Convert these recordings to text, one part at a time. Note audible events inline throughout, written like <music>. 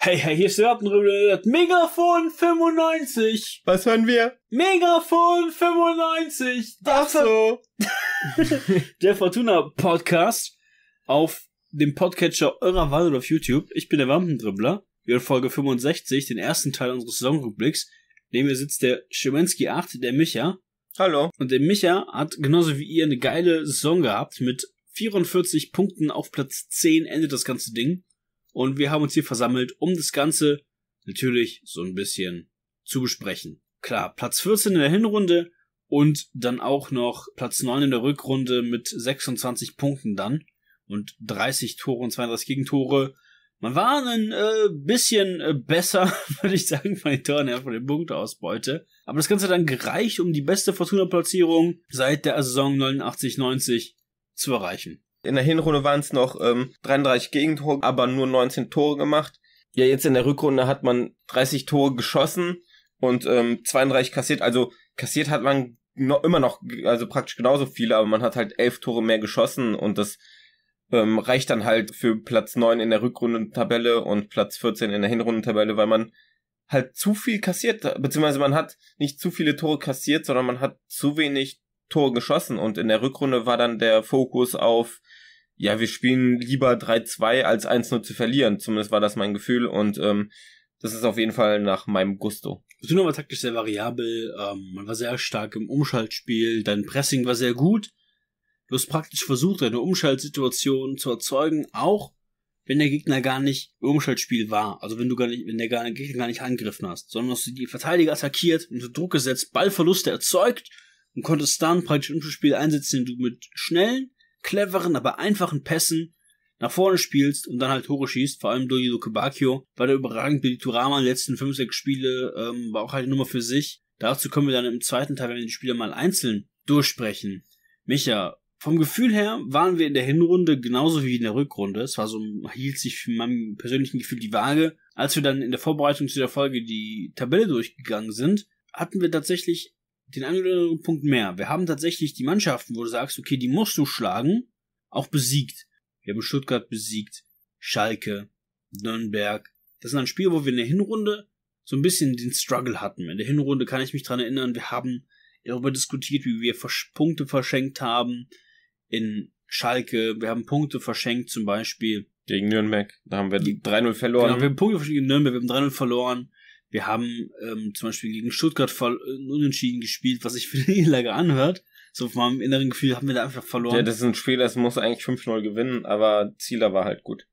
Hey, hey, hier ist der Lappenrübel. Megafon 95. Was hören wir? Megafon 95. Der Ach so. <laughs> der Fortuna Podcast auf dem Podcatcher eurer Wahl oder auf YouTube. Ich bin der Wampendribbler. Wir haben Folge 65, den ersten Teil unseres Saisonrückblicks. Neben mir sitzt der Schemenski 8, der Micha. Hallo. Und der Micha hat genauso wie ihr eine geile Saison gehabt. Mit 44 Punkten auf Platz 10 endet das ganze Ding. Und wir haben uns hier versammelt, um das Ganze natürlich so ein bisschen zu besprechen. Klar, Platz 14 in der Hinrunde und dann auch noch Platz 9 in der Rückrunde mit 26 Punkten dann und 30 Tore und 32 Gegentore. Man war ein äh, bisschen äh, besser, <laughs> würde ich sagen, von den Toren her, von den Punktausbeute. Aber das Ganze hat dann gereicht, um die beste Fortuna-Platzierung seit der Saison 89-90 zu erreichen. In der Hinrunde waren es noch ähm, 33 Gegentore, aber nur 19 Tore gemacht. Ja, jetzt in der Rückrunde hat man 30 Tore geschossen und ähm, 32 kassiert. Also kassiert hat man noch, immer noch, also praktisch genauso viele, aber man hat halt 11 Tore mehr geschossen und das ähm, reicht dann halt für Platz 9 in der Rückrundentabelle und Platz 14 in der Hinrundentabelle, weil man halt zu viel kassiert, beziehungsweise man hat nicht zu viele Tore kassiert, sondern man hat zu wenig Tore geschossen und in der Rückrunde war dann der Fokus auf, ja, wir spielen lieber 3-2 als 1-0 zu verlieren. Zumindest war das mein Gefühl und ähm, das ist auf jeden Fall nach meinem Gusto. Die Tuna war taktisch sehr variabel, ähm, man war sehr stark im Umschaltspiel, dein Pressing war sehr gut. Du hast praktisch versucht, eine Umschaltsituation zu erzeugen, auch wenn der Gegner gar nicht im Umschaltspiel war. Also wenn du gar nicht, wenn der Gegner gar nicht angegriffen hast, sondern hast du die Verteidiger attackiert, unter Druck gesetzt, Ballverluste erzeugt und konntest dann praktisch im Spiel einsetzen, indem du mit schnellen, cleveren, aber einfachen Pässen nach vorne spielst und dann halt Tore schießt, vor allem Dojo Kebakio, war der überragend Biliturama in den letzten 5, 6 Spiele, ähm, war auch halt eine Nummer für sich. Dazu kommen wir dann im zweiten Teil, wenn wir die Spieler mal einzeln durchsprechen. Micha, vom Gefühl her waren wir in der Hinrunde genauso wie in der Rückrunde. Es war so, hielt sich für meinem persönlichen Gefühl die Waage. Als wir dann in der Vorbereitung zu der Folge die Tabelle durchgegangen sind, hatten wir tatsächlich den einen oder anderen Punkt mehr. Wir haben tatsächlich die Mannschaften, wo du sagst, okay, die musst du schlagen, auch besiegt. Wir haben Stuttgart besiegt, Schalke, Nürnberg. Das ist ein Spiel, wo wir in der Hinrunde so ein bisschen den Struggle hatten. In der Hinrunde kann ich mich dran erinnern, wir haben darüber diskutiert, wie wir Punkte verschenkt haben in Schalke. Wir haben Punkte verschenkt zum Beispiel. Gegen Nürnberg. Da haben wir 3-0 verloren. Genau, wir haben Punkte verschenkt gegen Nürnberg, wir haben 3-0 verloren. Wir haben ähm, zum Beispiel gegen Stuttgart voll äh, unentschieden gespielt, was sich für den <laughs> Niederlage anhört. So von meinem inneren Gefühl haben wir da einfach verloren. Ja, das ist ein Spiel, das muss eigentlich 5-0 gewinnen, aber Zieler war halt gut.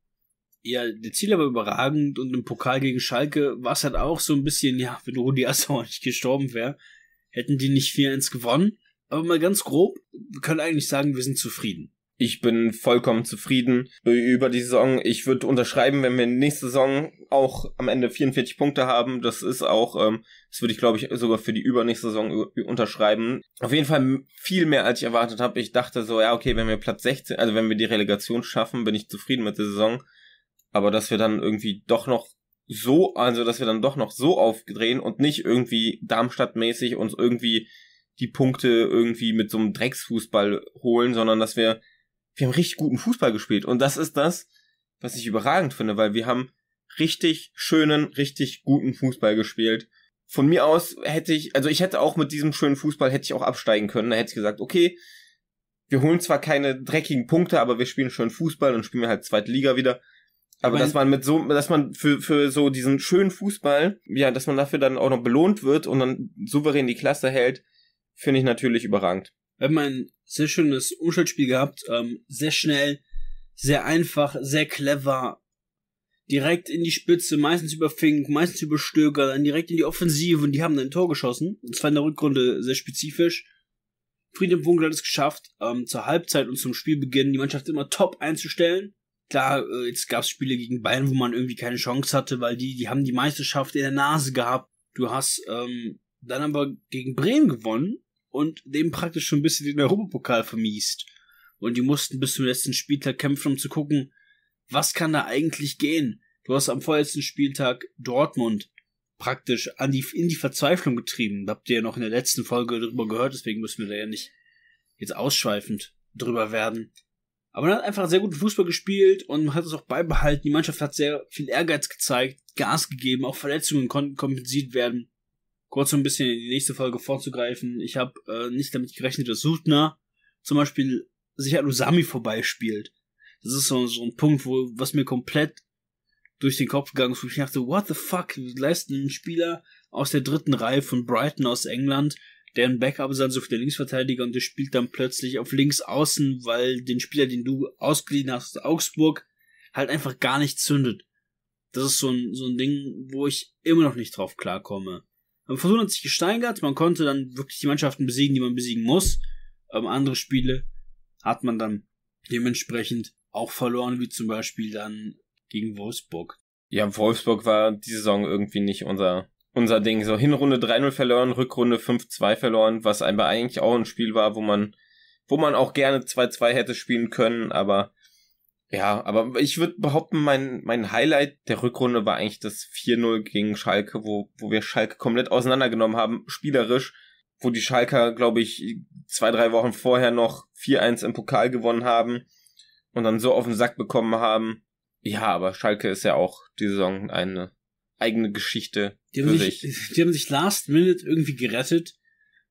Ja, der Zieler war überragend und im Pokal gegen Schalke war es halt auch so ein bisschen, ja, wenn Rudi Assauer nicht gestorben wäre, hätten die nicht 4-1 gewonnen. Aber mal ganz grob, wir können eigentlich sagen, wir sind zufrieden ich bin vollkommen zufrieden über die Saison. Ich würde unterschreiben, wenn wir nächste Saison auch am Ende 44 Punkte haben. Das ist auch, ähm, das würde ich glaube ich sogar für die übernächste Saison unterschreiben. Auf jeden Fall viel mehr als ich erwartet habe. Ich dachte so, ja, okay, wenn wir Platz 16, also wenn wir die Relegation schaffen, bin ich zufrieden mit der Saison. Aber dass wir dann irgendwie doch noch so, also dass wir dann doch noch so aufdrehen und nicht irgendwie Darmstadt-mäßig uns irgendwie die Punkte irgendwie mit so einem Drecksfußball holen, sondern dass wir wir haben richtig guten Fußball gespielt. Und das ist das, was ich überragend finde, weil wir haben richtig schönen, richtig guten Fußball gespielt. Von mir aus hätte ich, also ich hätte auch mit diesem schönen Fußball hätte ich auch absteigen können. Da hätte ich gesagt, okay, wir holen zwar keine dreckigen Punkte, aber wir spielen schön Fußball und spielen halt zweite Liga wieder. aber dass man mit so, dass man für, für so diesen schönen Fußball, ja, dass man dafür dann auch noch belohnt wird und dann souverän die Klasse hält, finde ich natürlich überragend. Wir haben ein sehr schönes Umschaltspiel gehabt, ähm, sehr schnell, sehr einfach, sehr clever, direkt in die Spitze, meistens über Fink, meistens über Stöger, dann direkt in die Offensive und die haben dann ein Tor geschossen. Und zwar in der Rückrunde sehr spezifisch. Friedhelm Wunkel hat es geschafft, ähm, zur Halbzeit und zum Spielbeginn die Mannschaft immer top einzustellen. Klar, äh, jetzt gab es Spiele gegen Bayern, wo man irgendwie keine Chance hatte, weil die, die haben die Meisterschaft in der Nase gehabt. Du hast ähm, dann aber gegen Bremen gewonnen und dem praktisch schon ein bisschen den Europapokal vermiest. Und die mussten bis zum letzten Spieltag kämpfen, um zu gucken, was kann da eigentlich gehen? Du hast am vorletzten Spieltag Dortmund praktisch an die, in die Verzweiflung getrieben. Da habt ihr ja noch in der letzten Folge darüber gehört, deswegen müssen wir da ja nicht jetzt ausschweifend drüber werden. Aber man hat einfach sehr guten Fußball gespielt und man hat es auch beibehalten. Die Mannschaft hat sehr viel Ehrgeiz gezeigt, Gas gegeben, auch Verletzungen konnten kompensiert werden kurz so ein bisschen in die nächste Folge vorzugreifen, ich habe äh, nicht damit gerechnet, dass Sutner zum Beispiel sich an Usami vorbeispielt. Das ist so, so ein Punkt, wo, was mir komplett durch den Kopf gegangen ist, wo ich dachte, what the fuck, leisten einen Spieler aus der dritten Reihe von Brighton aus England, der ein Backup ist also für den Linksverteidiger und der spielt dann plötzlich auf links außen, weil den Spieler, den du ausgeliehen hast aus Augsburg, halt einfach gar nicht zündet. Das ist so ein, so ein Ding, wo ich immer noch nicht drauf klarkomme. Man versucht hat sich gesteigert, man konnte dann wirklich die Mannschaften besiegen, die man besiegen muss. Ähm, andere Spiele hat man dann dementsprechend auch verloren, wie zum Beispiel dann gegen Wolfsburg. Ja, Wolfsburg war die Saison irgendwie nicht unser, unser Ding. So Hinrunde 3-0 verloren, Rückrunde 5-2 verloren, was aber eigentlich auch ein Spiel war, wo man, wo man auch gerne 2-2 hätte spielen können, aber ja, aber ich würde behaupten, mein, mein Highlight der Rückrunde war eigentlich das 4-0 gegen Schalke, wo, wo wir Schalke komplett auseinandergenommen haben, spielerisch, wo die Schalker, glaube ich, zwei, drei Wochen vorher noch 4-1 im Pokal gewonnen haben und dann so auf den Sack bekommen haben. Ja, aber Schalke ist ja auch die Saison eine eigene Geschichte. Die haben, sich, sich. die haben sich last minute irgendwie gerettet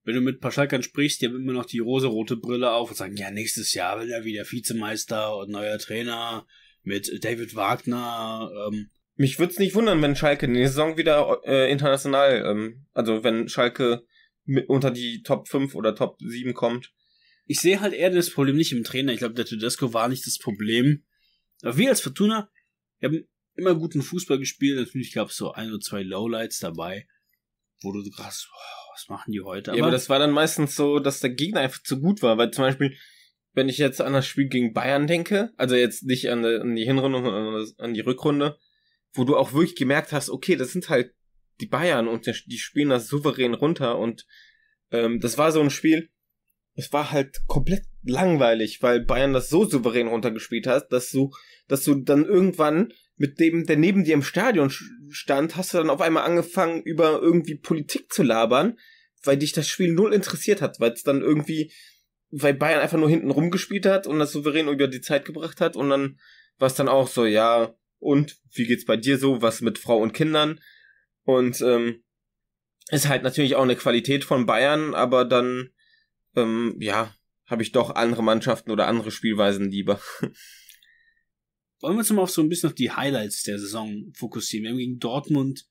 wenn du mit Paschalkan sprichst, die haben immer noch die rosarote Brille auf und sagen, ja, nächstes Jahr wird er wieder Vizemeister und neuer Trainer mit David Wagner. Ähm. Mich würde es nicht wundern, wenn Schalke in der Saison wieder äh, international, ähm, also wenn Schalke mit unter die Top 5 oder Top 7 kommt. Ich sehe halt eher das Problem nicht im Trainer. Ich glaube, der Tedesco war nicht das Problem. Aber wir als Fortuna wir haben immer guten Fußball gespielt. Natürlich gab es so ein oder zwei Lowlights dabei, wo du krass, wow, was machen die heute? Aber ja, aber das war dann meistens so, dass der Gegner einfach zu gut war, weil zum Beispiel, wenn ich jetzt an das Spiel gegen Bayern denke, also jetzt nicht an, die Hinrunde, sondern an die Rückrunde, wo du auch wirklich gemerkt hast, okay, das sind halt die Bayern und die spielen das souverän runter und ähm, das war so ein Spiel, es war halt komplett langweilig, weil Bayern das so souverän runtergespielt hat, dass du, dass du dann irgendwann mit dem, der neben dir im Stadion stand, hast du dann auf einmal angefangen, über irgendwie Politik zu labern, weil dich das Spiel null interessiert hat, weil es dann irgendwie, weil Bayern einfach nur hinten rumgespielt hat und das souverän über die Zeit gebracht hat und dann war es dann auch so, ja, und wie geht's bei dir so, was mit Frau und Kindern? Und ähm, ist halt natürlich auch eine Qualität von Bayern, aber dann, ähm, ja, habe ich doch andere Mannschaften oder andere Spielweisen lieber. <laughs> wollen wir uns mal auf so ein bisschen auf die Highlights der Saison fokussieren. Wir haben gegen Dortmund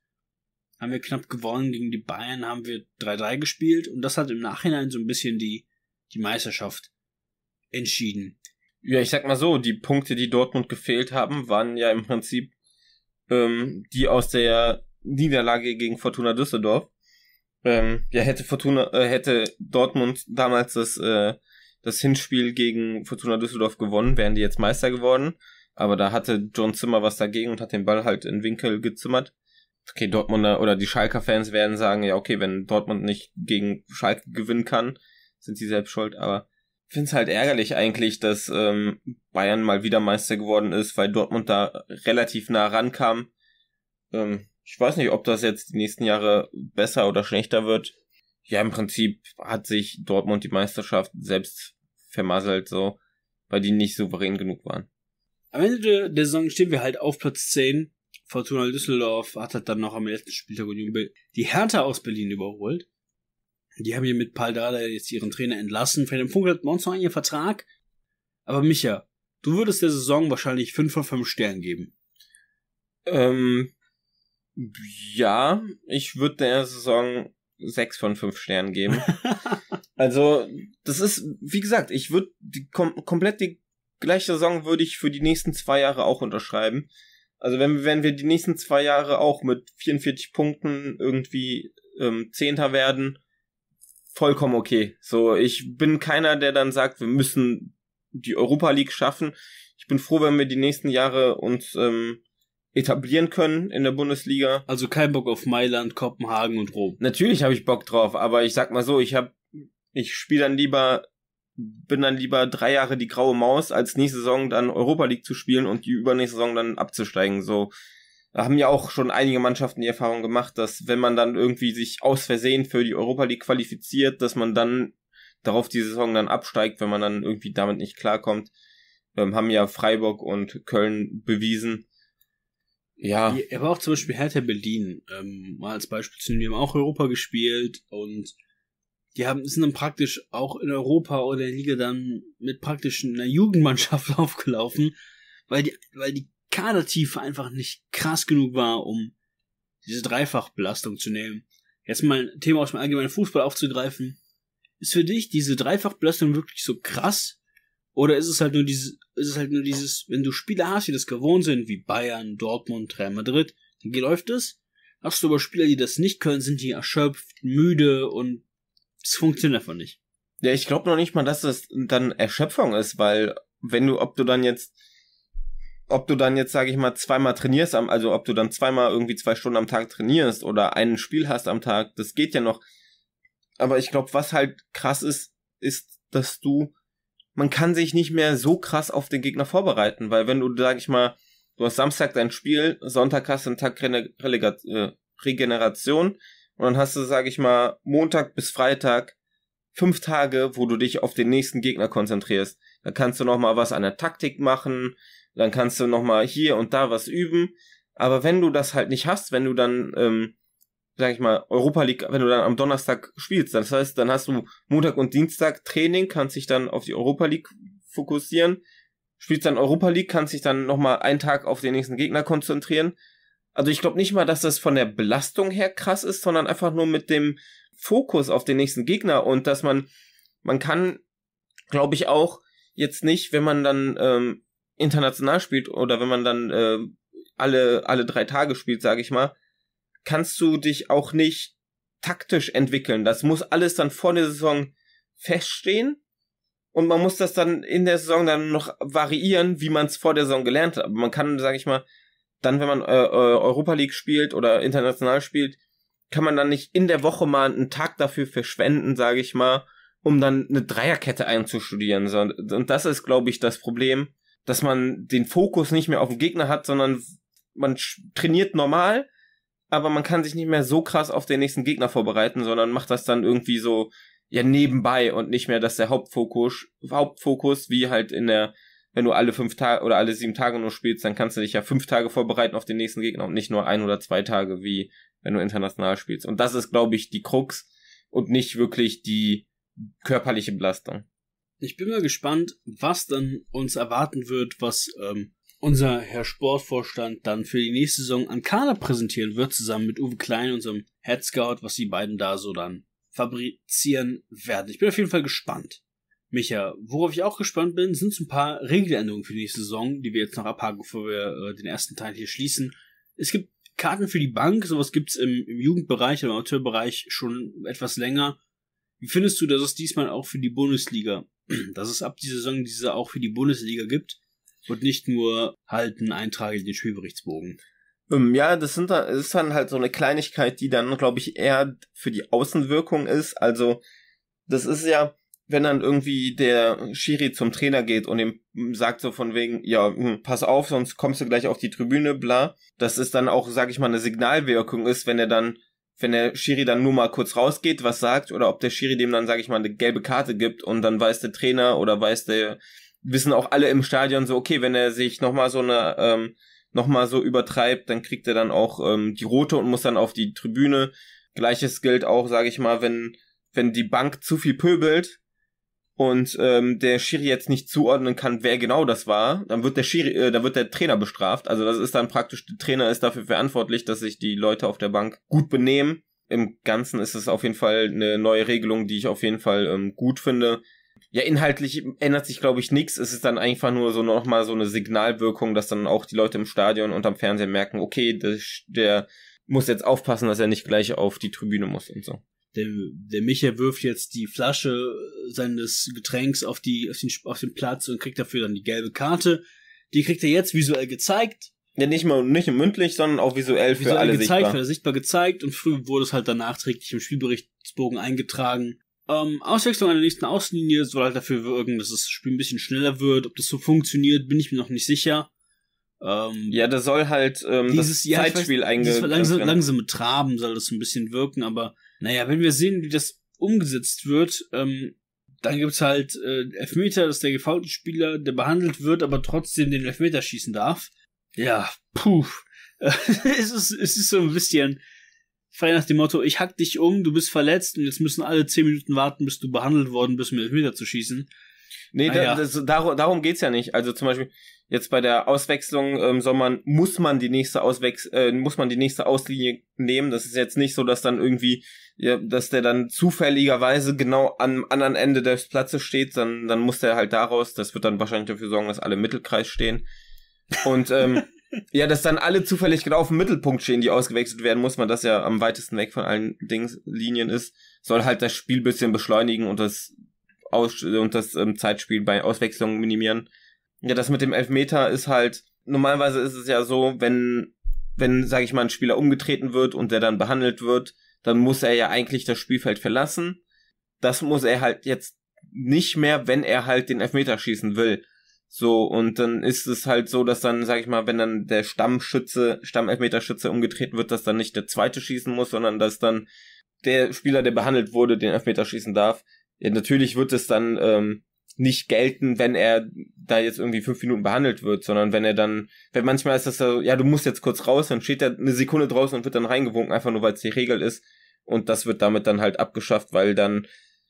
haben wir knapp gewonnen, gegen die Bayern haben wir 3-3 gespielt und das hat im Nachhinein so ein bisschen die, die Meisterschaft entschieden. Ja, ich sag mal so, die Punkte, die Dortmund gefehlt haben, waren ja im Prinzip ähm, die aus der Niederlage gegen Fortuna Düsseldorf. Ähm, ja, hätte Fortuna, äh, hätte Dortmund damals das, äh, das Hinspiel gegen Fortuna Düsseldorf gewonnen, wären die jetzt Meister geworden. Aber da hatte John Zimmer was dagegen und hat den Ball halt in Winkel gezimmert. Okay, Dortmunder oder die Schalker Fans werden sagen, ja, okay, wenn Dortmund nicht gegen Schalke gewinnen kann, sind sie selbst schuld, aber ich finde es halt ärgerlich eigentlich, dass ähm, Bayern mal wieder Meister geworden ist, weil Dortmund da relativ nah rankam. Ähm, ich weiß nicht, ob das jetzt die nächsten Jahre besser oder schlechter wird. Ja, im Prinzip hat sich Dortmund die Meisterschaft selbst vermasselt, so, weil die nicht souverän genug waren. Am Ende der Saison stehen wir halt auf Platz 10. Fortuna Düsseldorf hat halt dann noch am letzten Spieltag die Hertha aus Berlin überholt. Die haben hier mit Paldada jetzt ihren Trainer entlassen. Fredem Funk hat noch einen Vertrag. Aber Micha, du würdest der Saison wahrscheinlich 5 von 5 Sternen geben. Ähm, ja, ich würde der Saison 6 von 5 Sternen geben. <laughs> also, das ist, wie gesagt, ich würde kom komplett die gleiche Saison würde ich für die nächsten zwei Jahre auch unterschreiben. Also wenn, wenn wir die nächsten zwei Jahre auch mit 44 Punkten irgendwie ähm, Zehnter werden, vollkommen okay. So, ich bin keiner, der dann sagt, wir müssen die Europa League schaffen. Ich bin froh, wenn wir die nächsten Jahre uns ähm, etablieren können in der Bundesliga. Also kein Bock auf Mailand, Kopenhagen und Rom. Natürlich habe ich Bock drauf, aber ich sag mal so, ich habe ich spiele dann lieber bin dann lieber drei Jahre die graue Maus, als nächste Saison dann Europa League zu spielen und die übernächste Saison dann abzusteigen. So da haben ja auch schon einige Mannschaften die Erfahrung gemacht, dass wenn man dann irgendwie sich aus Versehen für die Europa League qualifiziert, dass man dann darauf die Saison dann absteigt, wenn man dann irgendwie damit nicht klarkommt. Ähm, haben ja Freiburg und Köln bewiesen. Ja. aber auch zum Beispiel Hertha Berlin, ähm, mal als Beispiel zu nehmen, auch Europa gespielt und die haben, sind dann praktisch auch in Europa oder in der Liga dann mit praktisch einer Jugendmannschaft <laughs> aufgelaufen, weil die, weil die Kadertiefe einfach nicht krass genug war, um diese Dreifachbelastung zu nehmen. Jetzt mal ein Thema aus dem allgemeinen Fußball aufzugreifen. Ist für dich diese Dreifachbelastung wirklich so krass? Oder ist es halt nur dieses, ist es halt nur dieses, wenn du Spieler hast, die das gewohnt sind, wie Bayern, Dortmund, Real Madrid, dann läuft es. Hast du aber Spieler, die das nicht können, sind die erschöpft, müde und es funktioniert einfach nicht. Ja, ich glaube noch nicht mal, dass das dann Erschöpfung ist, weil wenn du, ob du dann jetzt, ob du dann jetzt, sage ich mal, zweimal trainierst, also ob du dann zweimal irgendwie zwei Stunden am Tag trainierst oder ein Spiel hast am Tag, das geht ja noch. Aber ich glaube, was halt krass ist, ist, dass du, man kann sich nicht mehr so krass auf den Gegner vorbereiten, weil wenn du, sag ich mal, du hast Samstag dein Spiel, Sonntag hast du einen Tag Rene äh, Relegation, und dann hast du, sag ich mal, Montag bis Freitag fünf Tage, wo du dich auf den nächsten Gegner konzentrierst. Dann kannst du nochmal was an der Taktik machen, dann kannst du nochmal hier und da was üben. Aber wenn du das halt nicht hast, wenn du dann, ähm, sag ich mal, Europa League, wenn du dann am Donnerstag spielst, das heißt, dann hast du Montag und Dienstag Training, kannst dich dann auf die Europa League fokussieren, spielst dann Europa League, kannst dich dann nochmal einen Tag auf den nächsten Gegner konzentrieren also ich glaube nicht mal, dass das von der Belastung her krass ist, sondern einfach nur mit dem Fokus auf den nächsten Gegner und dass man, man kann, glaube ich auch, jetzt nicht, wenn man dann ähm, international spielt oder wenn man dann äh, alle, alle drei Tage spielt, sage ich mal, kannst du dich auch nicht taktisch entwickeln. Das muss alles dann vor der Saison feststehen und man muss das dann in der Saison dann noch variieren, wie man es vor der Saison gelernt hat. Aber man kann, sage ich mal, dann, wenn man äh, äh, Europa League spielt oder international spielt, kann man dann nicht in der Woche mal einen Tag dafür verschwenden, sage ich mal, um dann eine Dreierkette einzustudieren. Und das ist, glaube ich, das Problem, dass man den Fokus nicht mehr auf den Gegner hat, sondern man trainiert normal, aber man kann sich nicht mehr so krass auf den nächsten Gegner vorbereiten, sondern macht das dann irgendwie so ja nebenbei und nicht mehr dass der Hauptfokus Hauptfokus wie halt in der wenn du alle fünf Tage oder alle sieben Tage nur spielst, dann kannst du dich ja fünf Tage vorbereiten auf den nächsten Gegner und nicht nur ein oder zwei Tage, wie wenn du international spielst. Und das ist, glaube ich, die Krux und nicht wirklich die körperliche Belastung. Ich bin mal gespannt, was dann uns erwarten wird, was ähm, unser Herr Sportvorstand dann für die nächste Saison an Kader präsentieren wird, zusammen mit Uwe Klein, unserem Head Scout, was die beiden da so dann fabrizieren werden. Ich bin auf jeden Fall gespannt. Micha, worauf ich auch gespannt bin, sind so ein paar Regeländerungen für die nächste Saison, die wir jetzt noch abhaken, bevor wir äh, den ersten Teil hier schließen. Es gibt Karten für die Bank, sowas gibt's im, im Jugendbereich, im Amateurbereich schon etwas länger. Wie findest du, dass es diesmal auch für die Bundesliga, <clears throat> dass es ab dieser Saison diese auch für die Bundesliga gibt und nicht nur halt einen Eintrag in den Spielberichtsbogen? Ähm, ja, das, sind, das ist dann halt so eine Kleinigkeit, die dann, glaube ich, eher für die Außenwirkung ist. Also, das ist ja, wenn dann irgendwie der Schiri zum Trainer geht und ihm sagt so von wegen, ja, hm, pass auf, sonst kommst du gleich auf die Tribüne, bla, dass es dann auch, sag ich mal, eine Signalwirkung ist, wenn er dann, wenn der Schiri dann nur mal kurz rausgeht, was sagt, oder ob der Schiri dem dann, sag ich mal, eine gelbe Karte gibt und dann weiß der Trainer oder weiß der, wissen auch alle im Stadion so, okay, wenn er sich nochmal so eine, ähm, nochmal so übertreibt, dann kriegt er dann auch ähm, die rote und muss dann auf die Tribüne. Gleiches gilt auch, sag ich mal, wenn wenn die Bank zu viel pöbelt, und ähm, der Schiri jetzt nicht zuordnen kann, wer genau das war, dann wird der Schiri, äh, da wird der Trainer bestraft. Also das ist dann praktisch, der Trainer ist dafür verantwortlich, dass sich die Leute auf der Bank gut benehmen. Im Ganzen ist es auf jeden Fall eine neue Regelung, die ich auf jeden Fall ähm, gut finde. Ja, inhaltlich ändert sich, glaube ich, nichts. Es ist dann einfach nur so nochmal so eine Signalwirkung, dass dann auch die Leute im Stadion und am Fernseher merken, okay, der, der muss jetzt aufpassen, dass er nicht gleich auf die Tribüne muss und so der, der Micha wirft jetzt die Flasche seines Getränks auf, die, auf, den, auf den Platz und kriegt dafür dann die gelbe Karte. Die kriegt er jetzt visuell gezeigt. Ja, nicht mal nicht mündlich, sondern auch visuell, visuell für alle gezeigt, sichtbar. Visuell sichtbar gezeigt und früh wurde es halt dann nachträglich im Spielberichtsbogen eingetragen. Ähm, Auswechslung an der nächsten Außenlinie soll halt dafür wirken, dass das Spiel ein bisschen schneller wird. Ob das so funktioniert, bin ich mir noch nicht sicher. Ähm, ja, da soll halt ähm, dieses das Zeitspiel ja, eingegangen langsam, langsam mit Traben soll das ein bisschen wirken, aber naja, wenn wir sehen, wie das umgesetzt wird, ähm, dann gibt's halt äh, Elfmeter, dass der gefaulte Spieler, der behandelt wird, aber trotzdem den Elfmeter schießen darf. Ja, puh. <laughs> es, ist, es ist so ein bisschen frei nach dem Motto, ich hack dich um, du bist verletzt und jetzt müssen alle zehn Minuten warten, bis du behandelt worden bist, um Elfmeter zu schießen. Nee, ah, da, das, darum, darum geht's ja nicht. Also zum Beispiel, jetzt bei der Auswechslung im Sommer muss man die nächste Auswechs äh, muss man die nächste Auslinie nehmen. Das ist jetzt nicht so, dass dann irgendwie, ja, dass der dann zufälligerweise genau am anderen Ende des Platzes steht, dann, dann muss der halt daraus, das wird dann wahrscheinlich dafür sorgen, dass alle im Mittelkreis stehen. Und ähm, <laughs> ja, dass dann alle zufällig genau auf dem Mittelpunkt stehen, die ausgewechselt werden muss, man das ja am weitesten weg von allen Dings Linien ist, soll halt das Spiel ein bisschen beschleunigen und das Aus und das ähm, Zeitspiel bei Auswechslungen minimieren. Ja, das mit dem Elfmeter ist halt, normalerweise ist es ja so, wenn, wenn, sag ich mal, ein Spieler umgetreten wird und der dann behandelt wird, dann muss er ja eigentlich das Spielfeld verlassen. Das muss er halt jetzt nicht mehr, wenn er halt den Elfmeter schießen will. So, und dann ist es halt so, dass dann, sag ich mal, wenn dann der Stammschütze, Stammelfmeterschütze umgetreten wird, dass dann nicht der zweite schießen muss, sondern dass dann der Spieler, der behandelt wurde, den Elfmeter schießen darf. Ja, natürlich wird es dann ähm, nicht gelten, wenn er da jetzt irgendwie fünf Minuten behandelt wird, sondern wenn er dann, wenn manchmal ist das so, ja, du musst jetzt kurz raus, dann steht er eine Sekunde draußen und wird dann reingewunken, einfach nur weil es die Regel ist. Und das wird damit dann halt abgeschafft, weil dann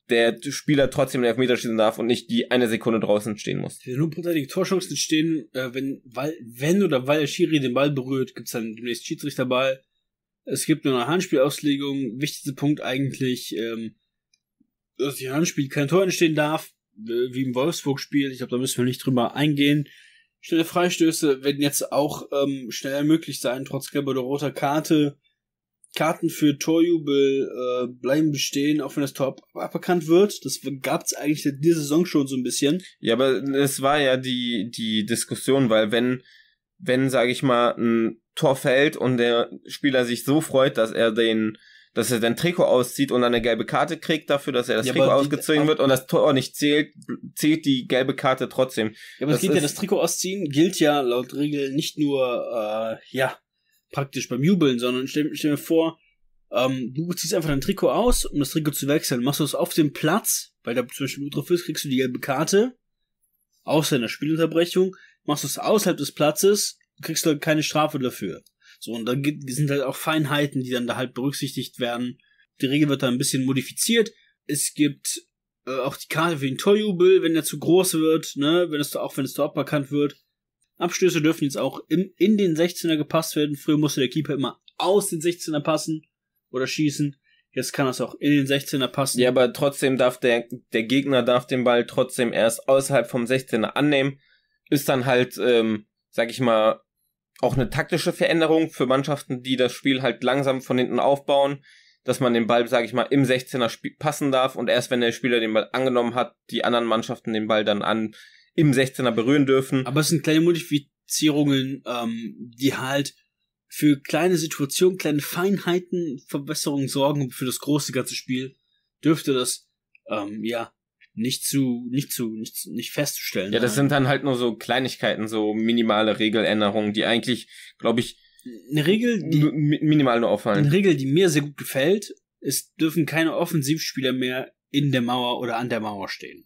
der Spieler trotzdem in den Elfmeter schießen darf und nicht die eine Sekunde draußen stehen muss. Ja, nur prozentige Torchancen entstehen, äh, wenn, weil, wenn oder weil der Schiri den Ball berührt, gibt's dann demnächst Schiedsrichterball. Es gibt nur eine Handspielauslegung. Wichtigster Punkt eigentlich, ähm, dass die Handspiel kein Tor entstehen darf. Äh, wie im Wolfsburg-Spiel, ich glaube, da müssen wir nicht drüber eingehen. Schnelle Freistöße werden jetzt auch ähm, schneller möglich sein, trotz gelber oder roter Karte. Karten für Torjubel äh, bleiben bestehen, auch wenn das Tor aberkannt wird. Das gab's eigentlich diese Saison schon so ein bisschen. Ja, aber es war ja die, die Diskussion, weil wenn, wenn, sage ich mal, ein Tor fällt und der Spieler sich so freut, dass er den dass er sein Trikot auszieht und dann eine gelbe Karte kriegt dafür, dass er das ja, Trikot ausgezogen die, wird und das Tor nicht zählt, zählt die gelbe Karte trotzdem. Ja, aber das es geht ja, das Trikot ausziehen gilt ja laut Regel nicht nur, äh, ja, praktisch beim Jubeln, sondern stell, stell mir vor, ähm, du ziehst einfach dein Trikot aus, um das Trikot zu wechseln. Machst du es auf dem Platz, weil da zum Beispiel Blut drauf ist, kriegst du die gelbe Karte, außer in der Spielunterbrechung. Machst du es außerhalb des Platzes, kriegst du halt keine Strafe dafür. So, und da gibt, sind halt auch Feinheiten, die dann da halt berücksichtigt werden. Die Regel wird da ein bisschen modifiziert. Es gibt äh, auch die Karte für den Torjubel, wenn der zu groß wird, ne, wenn es da auch wenn es da aberkannt wird. Abstöße dürfen jetzt auch im, in den 16er gepasst werden. Früher musste der Keeper immer aus den 16er passen oder schießen. Jetzt kann das auch in den 16er passen. Ja, aber trotzdem darf der, der Gegner darf den Ball trotzdem erst außerhalb vom 16er annehmen. Ist dann halt, ähm, sag ich mal, auch eine taktische Veränderung für Mannschaften, die das Spiel halt langsam von hinten aufbauen, dass man den Ball, sage ich mal, im 16er Spiel passen darf und erst wenn der Spieler den Ball angenommen hat, die anderen Mannschaften den Ball dann an im 16er berühren dürfen. Aber es sind kleine Modifizierungen, ähm, die halt für kleine Situationen, kleine Feinheiten, Verbesserungen sorgen für das große ganze Spiel. Dürfte das ähm, ja nicht zu, nicht zu, nicht, nicht festzustellen. Ja, das sind dann halt nur so Kleinigkeiten, so minimale Regeländerungen, die eigentlich, glaube ich, eine Regel, die minimal nur auffallen. Eine Regel, die mir sehr gut gefällt, es dürfen keine Offensivspieler mehr in der Mauer oder an der Mauer stehen.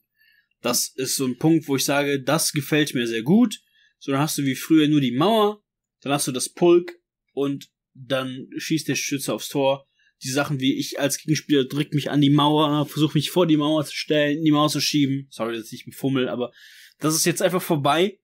Das ist so ein Punkt, wo ich sage, das gefällt mir sehr gut. So, dann hast du wie früher nur die Mauer, dann hast du das Pulk und dann schießt der Schütze aufs Tor die Sachen wie ich als Gegenspieler drück mich an die Mauer, versuche mich vor die Mauer zu stellen, in die Mauer zu schieben. Sorry, dass ich mich fummel, aber das ist jetzt einfach vorbei.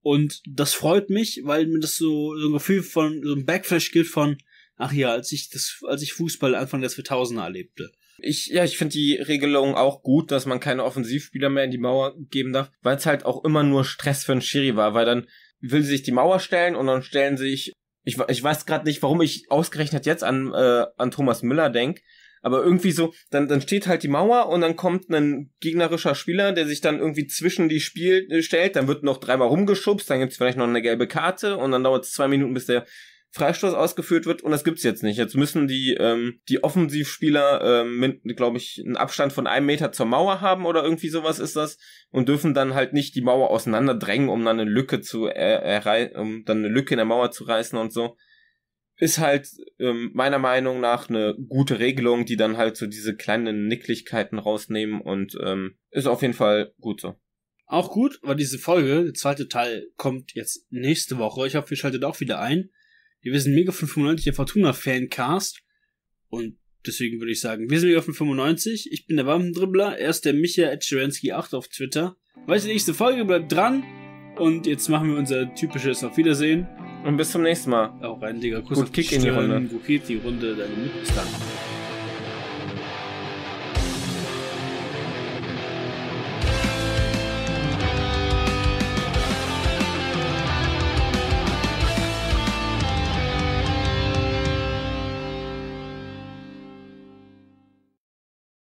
Und das freut mich, weil mir das so, so ein Gefühl von, so ein Backflash gibt von, ach ja, als ich das, als ich Fußball Anfang der 2000er erlebte. Ich, ja, ich finde die Regelung auch gut, dass man keine Offensivspieler mehr in die Mauer geben darf, weil es halt auch immer nur Stress für einen Schiri war, weil dann will sie sich die Mauer stellen und dann stellen sich ich, ich weiß gerade nicht, warum ich ausgerechnet jetzt an, äh, an Thomas Müller denk, aber irgendwie so, dann, dann steht halt die Mauer und dann kommt ein gegnerischer Spieler, der sich dann irgendwie zwischen die Spiel äh, stellt, dann wird noch dreimal rumgeschubst, dann gibt's vielleicht noch eine gelbe Karte und dann dauert es zwei Minuten, bis der Freistoß ausgeführt wird und das gibt's jetzt nicht. Jetzt müssen die ähm, die Offensivspieler, ähm, glaube ich, einen Abstand von einem Meter zur Mauer haben oder irgendwie sowas ist das und dürfen dann halt nicht die Mauer auseinanderdrängen, um dann eine Lücke zu äh, um dann eine Lücke in der Mauer zu reißen und so. Ist halt ähm, meiner Meinung nach eine gute Regelung, die dann halt so diese kleinen Nicklichkeiten rausnehmen und ähm, ist auf jeden Fall gut so auch gut, weil diese Folge, der zweite Teil, kommt jetzt nächste Woche. Ich hoffe, ihr schaltet auch wieder ein. Wir sind Mega 595, der Fortuna-Fancast. Und deswegen würde ich sagen, wir sind Mega 595. Ich bin der Wampendribbler, er ist der Micha Edscherenski 8 auf Twitter. Weiß die nächste Folge bleibt dran. Und jetzt machen wir unser typisches Auf Wiedersehen. Und bis zum nächsten Mal. Auch ein dicker Kuss Und Kick in die Runde. Gut Kick die Runde, deine Mitbestand.